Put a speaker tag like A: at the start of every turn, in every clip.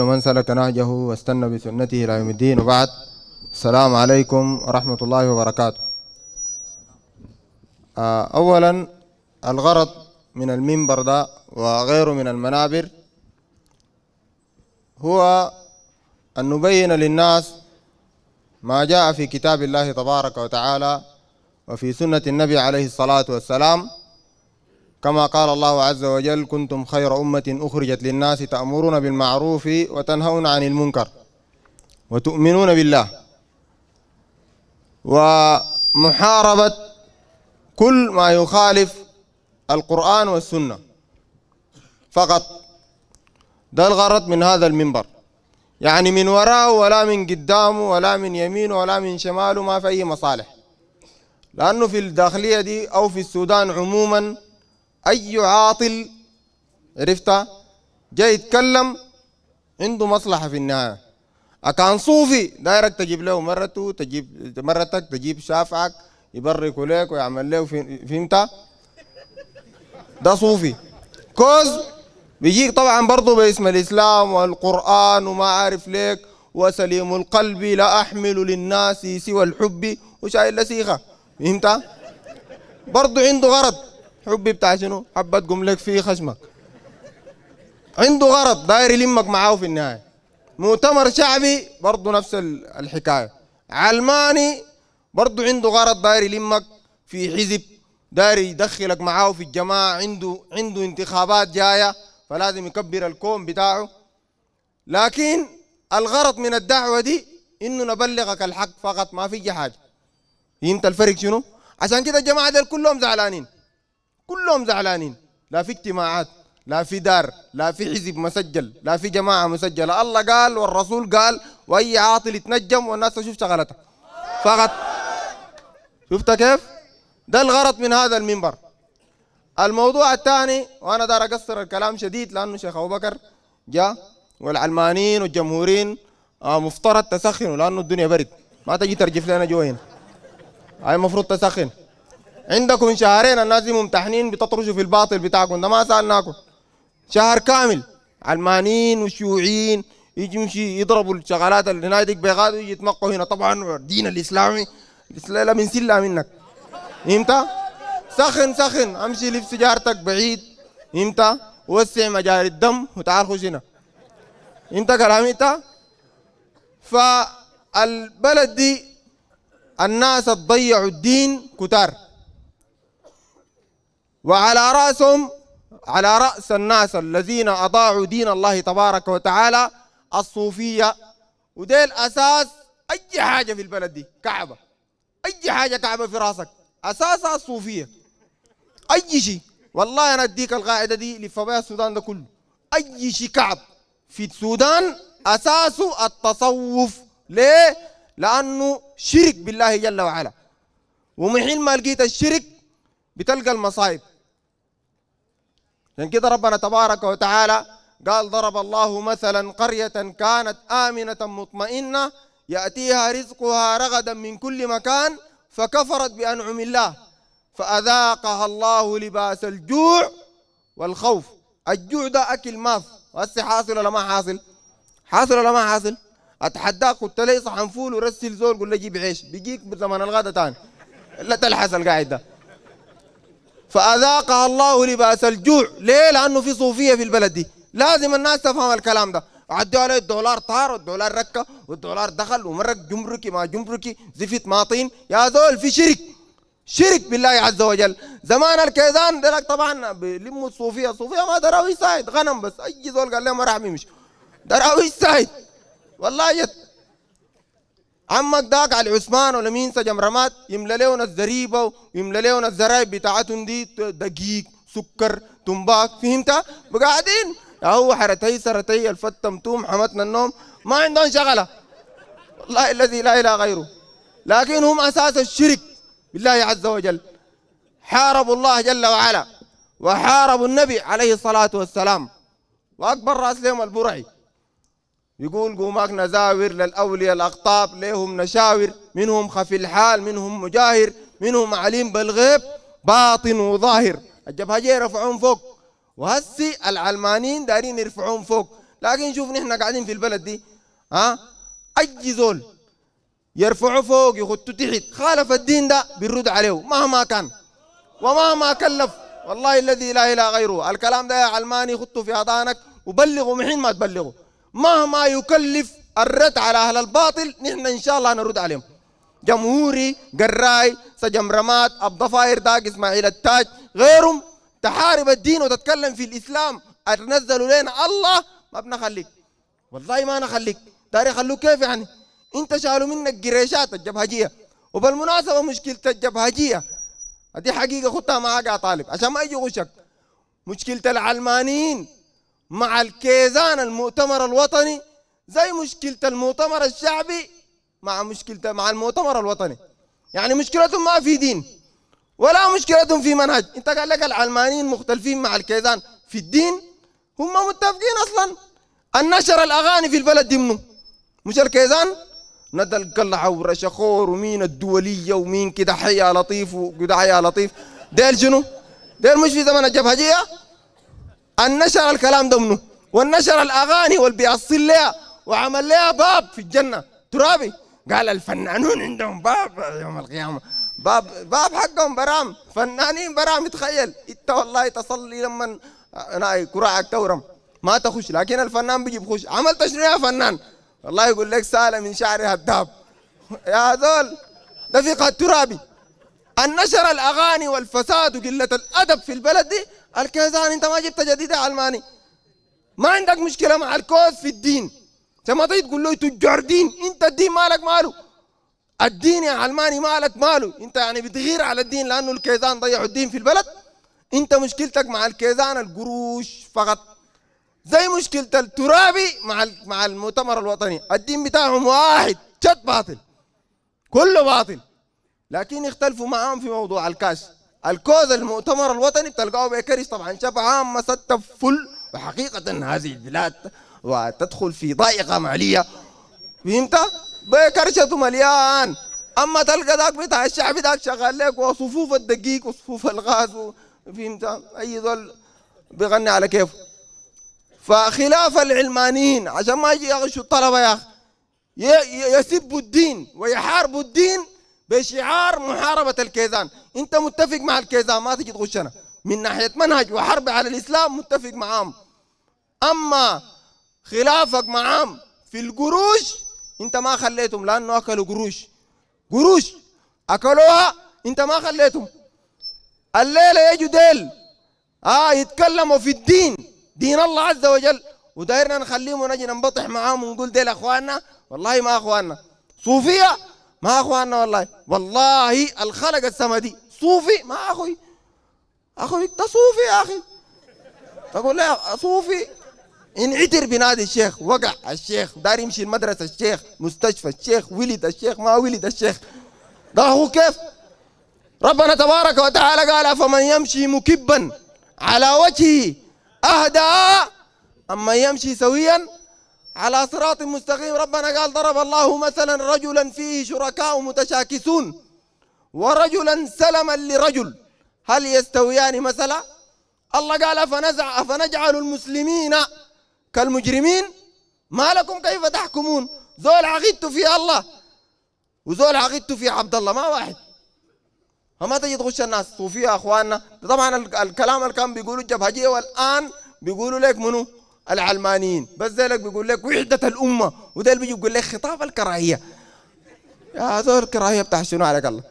A: ومن سلك نهجه واستنى بسنته إلى يوم الدين وبعد السلام عليكم ورحمة الله وبركاته آه، أولا الغرض من المنبر ده وغيره من المنابر هو أن نبين للناس ما جاء في كتاب الله تبارك وتعالى وفي سنة النبي عليه الصلاة والسلام كما قال الله عز وجل كنتم خير أمة أخرجت للناس تأمرون بالمعروف وتنهون عن المنكر وتؤمنون بالله ومحاربة كل ما يخالف القرآن والسنة فقط ده الغرض من هذا المنبر يعني من وراه ولا من قدامه ولا من يمينه ولا من شماله ما في أي مصالح لأنه في الداخلية دي أو في السودان عموماً أي عاطل عرفت جاي يتكلم عنده مصلحة في النهاية أكان صوفي دايرك تجيب له مرته تجيب مرتك تجيب شافعك يبرك لك ويعمل له فهمت ده صوفي كوز بيجيك طبعا برضه باسم الإسلام والقرآن وما عارف ليك وسليم القلب لا أحمل للناس سوى الحب وشايل لسيخة فهمت برضه عنده غرض حبي بتاع شنو حبة تقوم لك فيه خشمك عنده غرض داير يلمك معاه في النهاية مؤتمر شعبي برضه نفس الحكاية علماني برضه عنده غرض داير يلمك في حزب داير يدخلك معاه في الجماعة عنده عنده انتخابات جاية فلازم يكبر الكون بتاعه لكن الغرض من الدعوة دي انه نبلغك الحق فقط ما في حاجة فهمت الفرق شنو؟ عشان كده الجماعة دي كلهم زعلانين كلهم زعلانين لا في اجتماعات لا في دار لا في حزب مسجل لا في جماعة مسجلة الله قال والرسول قال وأي عاطل يتنجم والناس تشوف شغلتها فقط شفت كيف ده الغرض من هذا المنبر الموضوع الثاني وانا دار اقصر الكلام شديد لانه شيخ ابو بكر جاء والعلمانيين والجمهوريين آه، مفترض تسخنوا لانه الدنيا برد ما تجي ترجف لنا جوا هنا هاي المفروض تسخن عندكم شهرين الناس دي ممتحنين بتطرشوا في الباطل بتاعكم ده ما سالناكم شهر كامل علمانيين وشيوعيين يجي يمشي يضربوا الشغلات اللي نادق بيغاد ويجي يتمقوا هنا طبعا الدين الاسلامي لا من سله منك امتى سخن سخن امشي لف سيجارتك بعيد امتى وسع مجاري الدم وتعال خش هنا امتى كلامي انت فالبلد دي الناس تضيعوا الدين كتار وعلى رأسهم على رأس الناس الذين أضاعوا دين الله تبارك وتعالى الصوفية وديل أساس أي حاجة في البلد دي كعبة أي حاجة كعبة في راسك أساسها الصوفية أي شيء والله أنا أديك القاعدة دي لفبايا السودان ده كله أي شيء كعب في السودان أساسه التصوف ليه؟ لأنه شرك بالله جل وعلا ومحين ما لقيت الشرك بتلقى المصايب عشان كده ربنا تبارك وتعالى قال ضرب الله مثلا قرية كانت آمنة مطمئنة يأتيها رزقها رغدا من كل مكان فكفرت بأنعم الله فأذاقها الله لباس الجوع والخوف الجوع ده أكل ماف هسه حاصل ولا ما حاصل حاصل ولا ما حاصل أتحداك قلت لي صحن فول ورسل زول قول لي جيب عيش بيجيك بزمن الغدا تاني لا تلحس القاعدة ده فأذاقها الله لباس الجوع ليه لأنه في صوفية في البلد دي لازم الناس تفهم الكلام ده عدوا عليه الدولار طار والدولار ركة والدولار دخل ومرك جمركي ما جمركي زفت ماطين يا زول في شرك شرك بالله عز وجل زمان الكيزان ده طبعا بلموا الصوفية الصوفية ما دراويش سايد غنم بس أي زول قال لهم راح يمشي دراويش سايد والله جد عمك داك علي عثمان ولا مين سجم رماد يملى لهم الزريبه ويملى لهم الزرايب بتاعتهم دي دقيق سكر تنباك فهمت وقاعدين هو حرتي سرتي الفتم توم حمتنا النوم ما عندهم شغله والله الذي لا اله غيره لكن هم اساس الشرك بالله عز وجل حاربوا الله جل وعلا وحاربوا النبي عليه الصلاه والسلام واكبر راس لهم البرعي يقول قوماك نزاور للأولياء الأقطاب لهم نشاور منهم خفي الحال منهم مجاهر منهم عليم بالغيب باطن وظاهر الجبهجية رفعون فوق وهسي العلمانيين دارين يرفعون فوق لكن شوف نحن قاعدين في البلد دي ها أي زول يرفعوا فوق يخطوا تحت خالف الدين ده بيرد عليه مهما كان ومهما كلف والله الذي لا إله غيره الكلام ده يا علماني خطه في أضانك وبلغه محين ما تبلغه مهما يكلف الرد على أهل الباطل نحن إن شاء الله نرد عليهم جمهوري قراي سجمرمات الضفاير داق إسماعيل التاج غيرهم تحارب الدين وتتكلم في الإسلام اتنزلوا لنا الله ما بنخليك والله ما نخليك تاريخ خلوك كيف يعني انت شالوا منك قريشات الجبهجيه وبالمناسبه مشكله الجبهجيه هذه حقيقه خطها معاك يا طالب عشان ما يجي غشك مشكله العلمانيين مع الكيزان المؤتمر الوطني زي مشكلة المؤتمر الشعبي مع مشكلة مع المؤتمر الوطني يعني مشكلتهم ما في دين ولا مشكلتهم في منهج انت قال لك العلمانيين مختلفين مع الكيزان في الدين هم متفقين اصلا ان نشر الاغاني في البلد دي منه مش الكيزان ندى القلعة ورشخور ومين الدولية ومين كده حيا لطيف وكده حيا لطيف ديل شنو؟ ديل مش في زمن الجبهجية أن نشر الكلام ده منه ونشر الأغاني والبيأصل لها وعمل لها باب في الجنة ترابي قال الفنانون عندهم باب يوم القيامة باب باب حقهم برام فنانين برام تخيل انت والله تصلي لما كراعك تورم ما تخش لكن الفنان بيجي بخش عملت شنو يا فنان والله يقول لك سالة من شعري هداب يا هذول ده في ترابي أن نشر الأغاني والفساد وقلة الأدب في البلد دي الكيزان انت ما جبت جديد علماني ما عندك مشكله مع الكوز في الدين انت ما تيجي تقول له تجار دين انت الدين مالك ماله الدين يا علماني مالك ماله انت يعني بتغير على الدين لانه الكيزان ضيعوا الدين في البلد انت مشكلتك مع الكيزان القروش فقط زي مشكله الترابي مع مع المؤتمر الوطني الدين بتاعهم واحد جد باطل كله باطل لكن اختلفوا معهم في موضوع الكاش الكوز المؤتمر الوطني بتلقاه بكرش طبعا شبع عامة ستة فل وحقيقة هذه البلاد وتدخل في ضائقة مالية فهمت؟ بيكرشة مليان اما تلقى ذاك بتاع الشعب ذاك شغال لك وصفوف الدقيق وصفوف الغاز فهمت اي ذول بيغني على كيفه فخلاف العلمانيين عشان ما يجي يغشوا الطلبه يا اخي يسبوا الدين ويحاربوا الدين بشعار محاربة الكيزان انت متفق مع الكيزان ما تجي تغشنا من ناحية منهج وحرب على الإسلام متفق معهم أما خلافك معهم في القروش انت ما خليتهم لأنه أكلوا قروش قروش أكلوها انت ما خليتهم الليلة يجوا ديل آه يتكلموا في الدين دين الله عز وجل ودايرنا نخليهم ونجي ننبطح معاهم ونقول ديل أخواننا والله ما أخواننا صوفية ما اخواننا والله والله الخلق السمدي صوفي ما اخوي اخوي ده صوفي يا اخي تقول له صوفي انعتر بنادي الشيخ وقع الشيخ دار يمشي المدرسه الشيخ مستشفى الشيخ ولد الشيخ ما ولد الشيخ ده هو كيف ربنا تبارك وتعالى قال فمن يمشي مكبا على وجهه اهدى اما يمشي سويا على صراط مستقيم ربنا قال ضرب الله مثلا رجلا فيه شركاء متشاكسون ورجلا سلما لرجل هل يستويان مثلا الله قال فنزع أفنجعل المسلمين كالمجرمين ما لكم كيف تحكمون زول عقدت في الله وزول عقدت في عبد الله ما واحد فما تجي تخش الناس صوفية أخواننا طبعا الكلام اللي كان بيقولوا الجبهجية والآن بيقولوا لك منو العلمانيين بس ذلك بيقول لك وحدة الأمة وده اللي بيجي بيقول لك خطاب الكراهية يا هذول الكراهية بتاع شنو عليك الله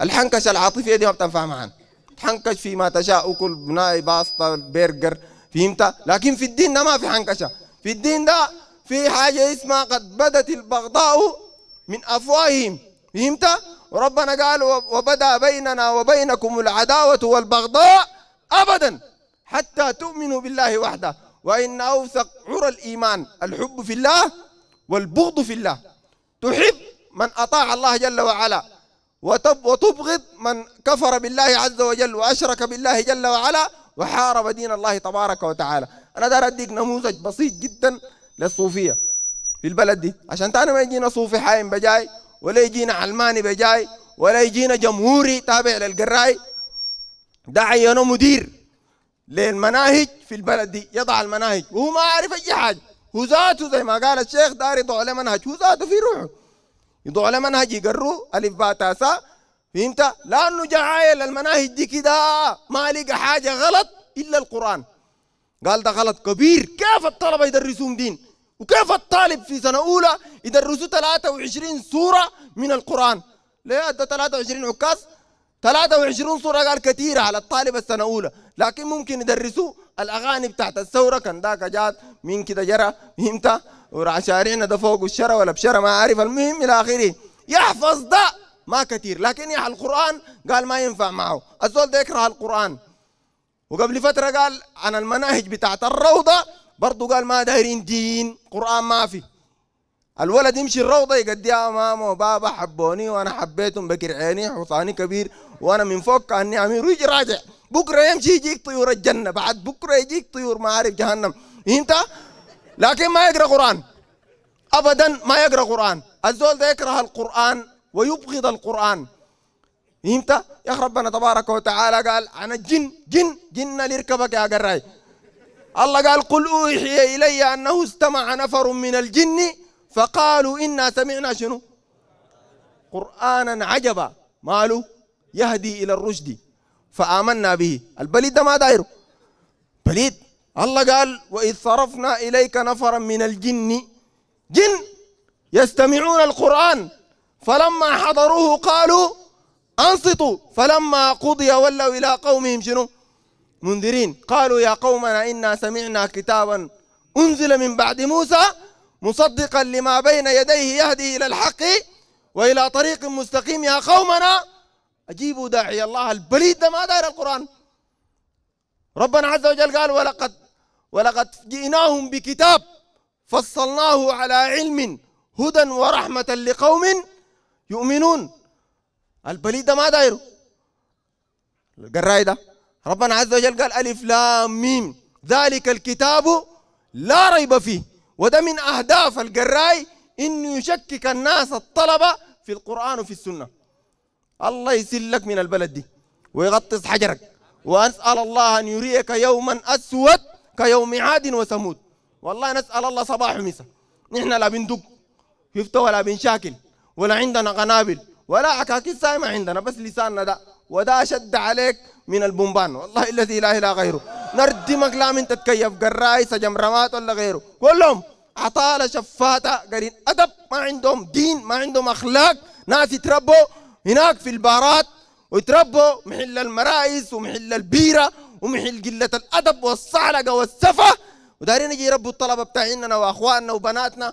A: الحنكش العاطفية دي ما بتنفع معانا تحنكش فيما تشاء أكل بناي باسطة برجر فهمت لكن في الدين ده ما في حنكشة في الدين ده في حاجة اسمها قد بدت البغضاء من أفواههم فهمت وربنا قال وبدا بيننا وبينكم العداوة والبغضاء أبدا حتى تؤمنوا بالله وحده وإن أوثق عرى الإيمان الحب في الله والبغض في الله تحب من أطاع الله جل وعلا وتبغض من كفر بالله عز وجل وأشرك بالله جل وعلا وحارب دين الله تبارك وتعالى أنا دار أديك نموذج بسيط جدا للصوفية في البلد دي عشان تاني ما يجينا صوفي حايم بجاي ولا يجينا علماني بجاي ولا يجينا جمهوري تابع للقراي ده عينه مدير للمناهج في البلد دي يضع المناهج وهو ما عارف اي حاجه هو ذاته زي ما قال الشيخ داري يضع له منهج هو ذاته في روحه يضع له منهج يقروه الف با تا سا فهمت؟ لانه جا عايل المناهج دي كده ما لقى حاجه غلط الا القران قال ده غلط كبير كيف الطلبه يدرسون دين؟ وكيف الطالب في سنه اولى يدرسوا 23 سوره من القران؟ ليه ده 23 عكاز؟ 23 سوره قال كثيره على الطالب السنه الاولى لكن ممكن يدرسوا الاغاني بتاعت الثوره كان ذاك جات مين كده جرى فهمت ورع شارعنا ده فوق الشرى ولا بشرى ما عارف المهم الى اخره يحفظ ده ما كثير لكن يا القران قال ما ينفع معه الزول ده يكره القران وقبل فتره قال عن المناهج بتاعت الروضه برضه قال ما دايرين دين قران ما في الولد يمشي الروضة يقديها ماما وبابا حبوني وأنا حبيتهم بكر عيني حصاني كبير وأنا من فوق كأني عمير ويجي راجع بكرة يمشي يجيك طيور الجنة بعد بكرة يجيك طيور ما عارف جهنم أنت لكن ما يقرأ قرآن أبدا ما يقرأ قرآن الزول ده يكره القرآن ويبغض القرآن أنت يا ربنا تبارك وتعالى قال أنا الجن جن جن ليركبك يا قراي الله قال قل أوحي إلي أنه استمع نفر من الجن فقالوا إنا سمعنا شنو قرآنا عجبا ماله يهدي إلى الرشد فآمنا به البليد ده ما دايره بليد الله قال وإذ صرفنا إليك نفرا من الجن جن يستمعون القرآن فلما حضروه قالوا أنصتوا فلما قضي ولوا إلى قومهم شنو منذرين قالوا يا قومنا إنا سمعنا كتابا أنزل من بعد موسى مصدقا لما بين يديه يهدي إلى الحق وإلى طريق مستقيم يا قومنا أجيبوا داعي الله البليد ده ما داير القرآن ربنا عز وجل قال ولقد ولقد جئناهم بكتاب فصلناه على علم هدى ورحمة لقوم يؤمنون البليد ده ما دايره القراي ده ربنا عز وجل قال ألف لام ميم ذلك الكتاب لا ريب فيه وده من أهداف الجراي إنه يشكك الناس الطلبة في القرآن وفي السنة الله يسلك من البلد دي ويغطس حجرك وأسأل الله أن يريك يوما أسود كيوم عاد وثمود والله نسأل الله صباح ومساء نحن لا بندق شفت ولا بنشاكل ولا عندنا قنابل ولا عكاكيس سايمة عندنا بس لساننا ده وده أشد عليك من البومبان والله الذي لا إله غيره نردي انت من تتكيف قراي رمات ولا غيره كلهم عطالة شفاتة قرين أدب ما عندهم دين ما عندهم أخلاق ناس يتربوا هناك في البارات ويتربوا محل المرائس ومحل البيرة ومحل قلة الأدب والصعلقة والسفة ودارين يجي يربوا الطلبة بتاعيننا وأخواننا وبناتنا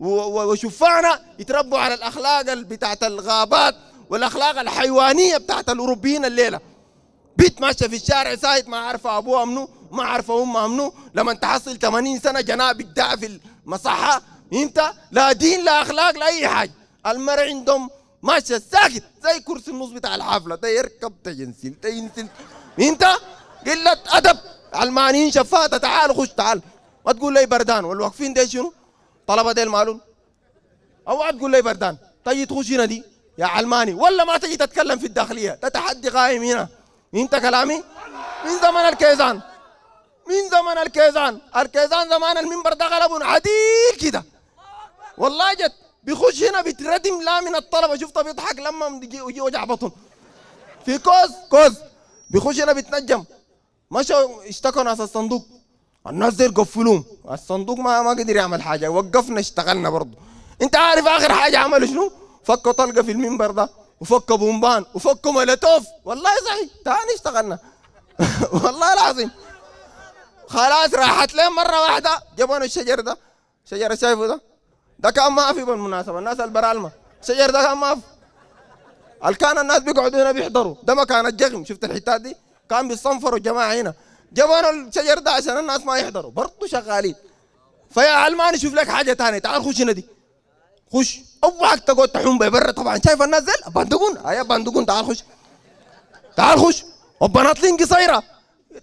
A: وشفعنا يتربوا على الأخلاق بتاعت الغابات والأخلاق الحيوانية بتاعت الأوروبيين الليلة بيت ماشيه في الشارع سايت ما عارفه ابوها منو ما عارفه امها منو لما تحصل 80 سنه جنابك ده في المصحه انت لا دين لا اخلاق لا اي حاجه المرء عندهم ماشيه ساكت زي كرسي النص بتاع الحفله ده يركب تجنسل تجنسل انت قله ادب علمانيين شفاته تعال خش تعال ما تقول لي بردان والواقفين ده شنو؟ طلبه ديل أو اوعى تقول لي بردان تجي تخش هنا دي يا علماني ولا ما تجي تتكلم في الداخليه ده تحدي قائم هنا انت كلامي من زمن الكيزان من زمن الكيزان الكيزان زمان المنبر ده غلب عديل كده والله جد بيخش هنا بيتردم لا من الطلبه شفته بيضحك لما يجي وجع بطن في كوز كوز بيخش هنا بيتنجم مشوا اشتكوا ناس الصندوق الناس دي قفلوهم الصندوق ما ما قدر يعمل حاجه وقفنا اشتغلنا برضه انت عارف اخر حاجه عملوا شنو؟ فكوا طلقه في المنبر ده وفك بومبان وفك ملتوف والله صحيح تعال اشتغلنا والله العظيم خلاص راحت لين مره واحده جابوا الشجر ده شجر شايفه ده ده كان ما في بالمناسبه الناس البرالمه الشجر ده كان ما في كان الناس بيقعدوا هنا بيحضروا ده مكان الجغم شفت الحتات دي كان بيصنفروا جماعه هنا جابوا الشجر ده عشان الناس ما يحضروا برضه شغالين فيا علمان شوف لك حاجه ثانيه تعال خش هنا دي خش اوعك تقعد تحوم برا طبعا شايف الناس زي باندقون اي أيوة، باندقون تعال خش تعال خش وبناطلين قصيره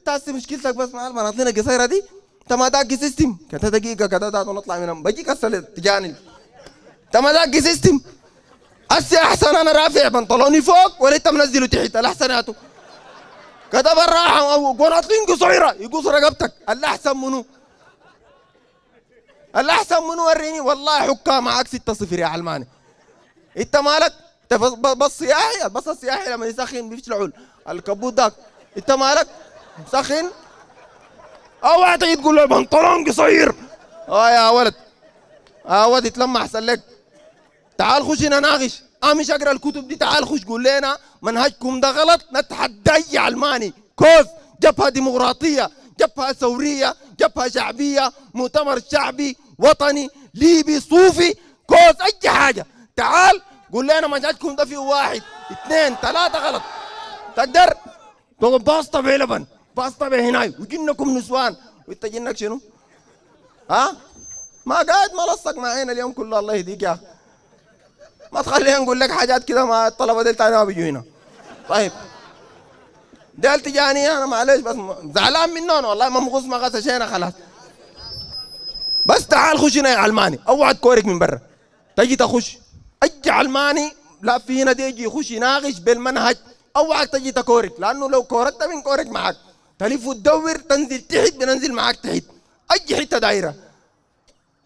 A: انت مشكلتك بس مع البناطلين القصيره دي انت ما داقي سيستم كذا دقيقه كذا دقيقه نطلع من بجيك هسه تجاني انت ما داقي سيستم هسه احسن انا رافع بنطلوني فوق ولا انت منزله تحت الاحسن تو كذا بالراحه وبناطلين قصيره يقص رقبتك الاحسن منو الاحسن من وريني والله حكام معك 6 0 يا علماني انت مالك بص سياحي البص السياحي لما يسخن بيفشل الكبوت داك انت مالك مسخن اوعى آه، تجي تقول له بنطلون قصير اه يا ولد اه ولد يتلمع احسن لك تعال خش هنا ناقش امش آه، اقرا الكتب دي تعال خش قول لنا منهجكم ده غلط نتحدى اي علماني كوز جبهه ديمقراطيه جبهة ثورية جبهة شعبية مؤتمر شعبي وطني ليبي صوفي كوز أي حاجة تعال قول لنا جاتكم ده في واحد اثنين ثلاثة غلط تقدر تقول باص طبيعي لبن باص طبيعي هناي وجنكم نسوان وانت جنك شنو؟ ها؟ ما قاعد ملصق معينا اليوم كله الله يهديك يا ما تخليني نقول لك حاجات كده ما الطلبة دي تاني ما بيجوا هنا طيب ديل تجاني انا معلش بس زعلان منه انا والله ما مغص ما غص شينا خلاص بس تعال خش هنا يا علماني اوعد كورك من برا تجي تخش اي علماني لا في هنا يخش يناقش بالمنهج اوعك تجي تكورك لانه لو كورت من كورك معك تلف وتدور تنزل تحت بننزل معك تحت اي حته دايره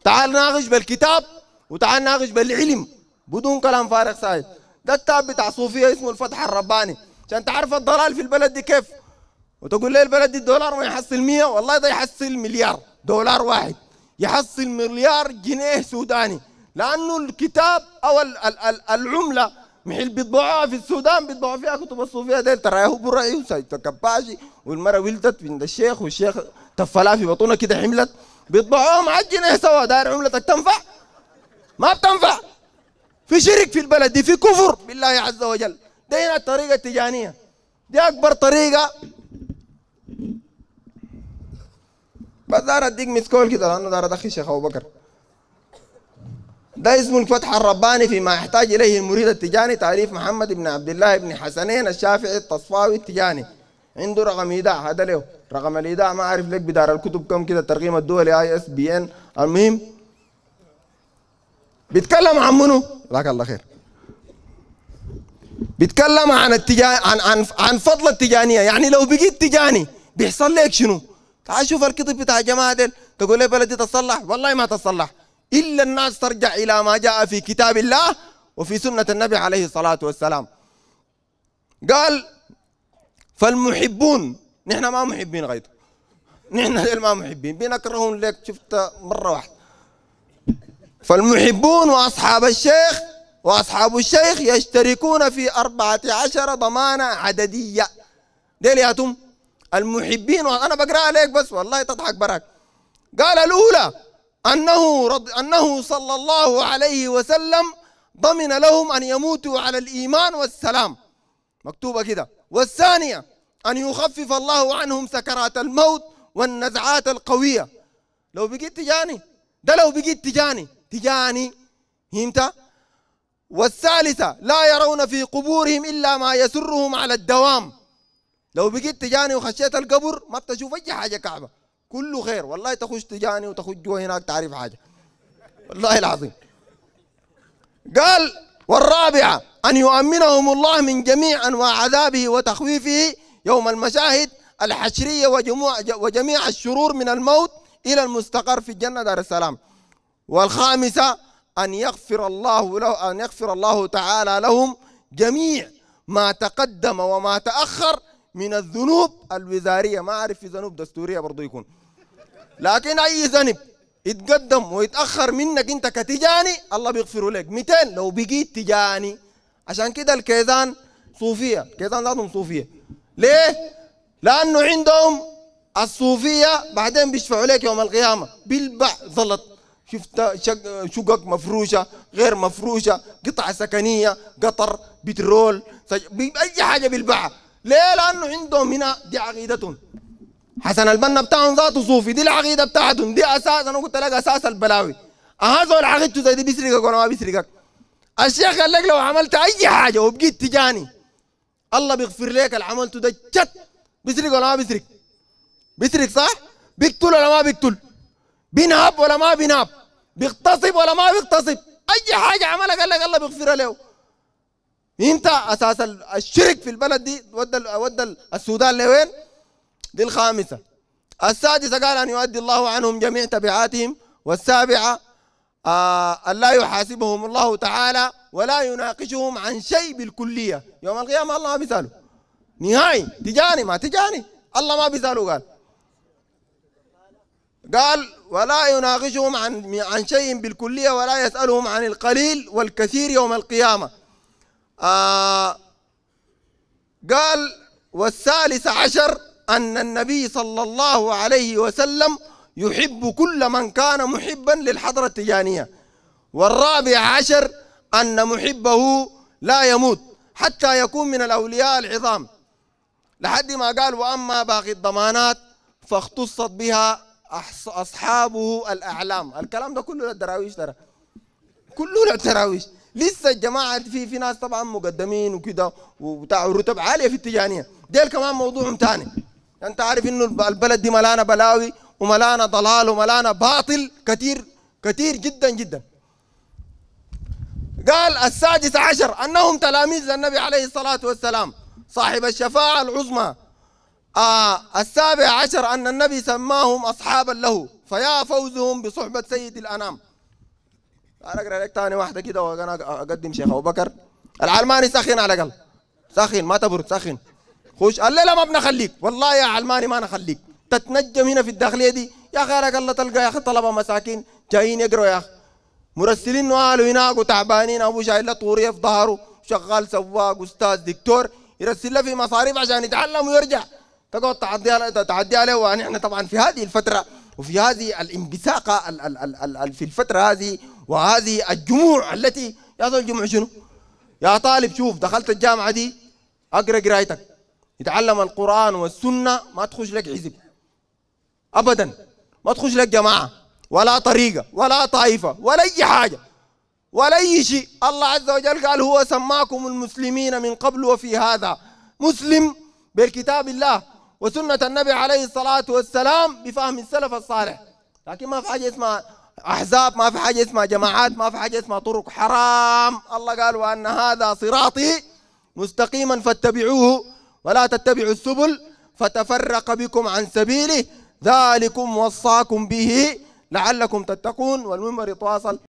A: تعال ناقش بالكتاب وتعال ناقش بالعلم بدون كلام فارغ سايد ده التاب بتاع صوفيه اسمه الفتح الرباني عشان تعرف الضلال في البلد دي كيف وتقول لي البلد دي الدولار ما يحصل 100 والله ده يحصل مليار دولار واحد يحصل مليار جنيه سوداني لانه الكتاب او العمله محل بيطبعوها في السودان بيطبعوا فيها كتب الصوفيه ديل ترى هو برأي وسايت كباشي والمره ولدت عند الشيخ والشيخ تفلا في بطونها كده حملت بيطبعوها مع الجنيه سوا داير عملتك تنفع ما بتنفع في شرك في البلد دي في كفر بالله عز وجل دي هنا الطريقه التجانيه دي اكبر طريقه بس دار اديك مسكول كده لانه دار ادخل شيخ ابو بكر ده اسمه الفتح الرباني فيما يحتاج اليه المريد التجاني تعريف محمد بن عبد الله بن حسنين الشافعي التصفاوي التجاني عنده رقم ايداع هذا له رقم الايداع ما أعرف لك بدار الكتب كم كده الترقيم الدولي اي اس بي ان المهم بيتكلم عن منو؟ جزاك الله خير بيتكلم عن التجان عن عن عن فضل التجانيه يعني لو بقيت تجاني بيحصل لك شنو؟ تعال شوف الكتب بتاع الجماعه ديل تقول لي بلدي تصلح والله ما تصلح الا الناس ترجع الى ما جاء في كتاب الله وفي سنه النبي عليه الصلاه والسلام. قال فالمحبون نحن ما محبين غيره نحن ما محبين بنكرهون لك شفت مره واحده فالمحبون واصحاب الشيخ وأصحاب الشيخ يشتركون في أربعة عشر ضمانة عددية ديل ياتم المحبين وأنا بقرأ عليك بس والله تضحك براك قال الأولى أنه, رض... أنه صلى الله عليه وسلم ضمن لهم أن يموتوا على الإيمان والسلام مكتوبة كده والثانية أن يخفف الله عنهم سكرات الموت والنزعات القوية لو بقيت تجاني ده لو بقيت تجاني تجاني انت والثالثة لا يرون في قبورهم إلا ما يسرهم على الدوام لو بقيت تجاني وخشيت القبر ما بتشوف أي حاجة كعبة كله خير والله تخش تجاني وتخش جوا هناك تعرف حاجة والله العظيم قال والرابعة أن يؤمنهم الله من جميع أنواع عذابه وتخويفه يوم المشاهد الحشرية وجميع الشرور من الموت إلى المستقر في الجنة دار السلام والخامسة أن يغفر الله له أن يغفر الله تعالى لهم جميع ما تقدم وما تأخر من الذنوب الوزارية ما أعرف في ذنوب دستورية برضو يكون لكن أي ذنب يتقدم ويتأخر منك أنت كتجاني الله بيغفر لك 200 لو بقيت تجاني عشان كده الكيزان صوفية الكيزان لازم صوفية ليه؟ لأنه عندهم الصوفية بعدين بيشفعوا لك يوم القيامة بالبع زلط شفت شقق مفروشه غير مفروشه قطع سكنيه قطر بترول اي حاجه بالبحر ليه لانه عندهم هنا دي عقيدتهم حسن البنا بتاعهم ذاته صوفي دي العقيده بتاعتهم دي اساس انا قلت لك اساس البلاوي هو عقيدته زي دي بيسرقك وانا ما بيسرقك الشيخ قال لك لو عملت اي حاجه وبقيت تجاني الله بيغفر لك اللي عملته ده جت بيسرق ولا ما بيسرق بيسرق صح بيقتل ولا ما بيقتل بيناب ولا ما بيناب بيغتصب ولا ما بيغتصب اي حاجه عملها قال لك الله بيغفرها له انت اساس الشرك في البلد دي ودى ودى السودان لوين؟ دي الخامسه السادسه قال ان يؤدي الله عنهم جميع تبعاتهم والسابعه آه أن لا يحاسبهم الله تعالى ولا يناقشهم عن شيء بالكليه يوم القيامه الله ما بيساله نهائي تجاني ما تجاني الله ما بيساله قال قال ولا يناقشهم عن عن شيء بالكليه ولا يسالهم عن القليل والكثير يوم القيامه آه قال والثالث عشر ان النبي صلى الله عليه وسلم يحب كل من كان محبا للحضره التجانيه والرابع عشر ان محبه لا يموت حتى يكون من الاولياء العظام لحد ما قال واما باقي الضمانات فاختصت بها اصحابه الاعلام الكلام ده كله للدراويش ترى كله للدراويش لسه الجماعه في في ناس طبعا مقدمين وكده وبتاع رتب عاليه في التجانيه ديل كمان موضوع ثاني يعني انت عارف انه البلد دي ملانه بلاوي وملانه ضلال وملانه باطل كثير كثير جدا جدا قال السادس عشر انهم تلاميذ النبي عليه الصلاه والسلام صاحب الشفاعه العظمى آه السابع عشر أن النبي سماهم أصحابا له فيا فوزهم بصحبة سيد الأنام أنا أقرأ لك ثاني واحدة كده وأنا أقدم شيخ أبو بكر العلماني سخن على الأقل سخن ما تبرد سخن خش الليلة ما بنخليك والله يا علماني ما نخليك تتنجم هنا في الداخلية دي يا أخي على قال تلقى يا أخي طلبة مساكين جايين يقروا يا أخي مرسلين وقالوا هناك وتعبانين أبو شايل طورية في ظهره شغال سواق أستاذ دكتور يرسل له في مصاريف عشان يتعلم ويرجع تقعد تعدي عليه تعدي عليه ونحن طبعا في هذه الفتره وفي هذه الانبثاقه ال ال ال ال في الفتره هذه وهذه الجموع التي يا زول الجموع شنو؟ يا طالب شوف دخلت الجامعه دي اقرا قرايتك يتعلم القران والسنه ما تخش لك حزب ابدا ما تخش لك جماعه ولا طريقه ولا طائفه ولا اي حاجه ولا اي شيء الله عز وجل قال هو سماكم المسلمين من قبل وفي هذا مسلم بالكتاب الله وسنة النبي عليه الصلاة والسلام بفهم السلف الصالح لكن ما في حاجة اسمها أحزاب ما في حاجة اسمها جماعات ما في حاجة اسمها طرق حرام الله قال وأن هذا صراطي مستقيما فاتبعوه ولا تتبعوا السبل فتفرق بكم عن سبيله ذلكم وصاكم به لعلكم تتقون والمنبر يتواصل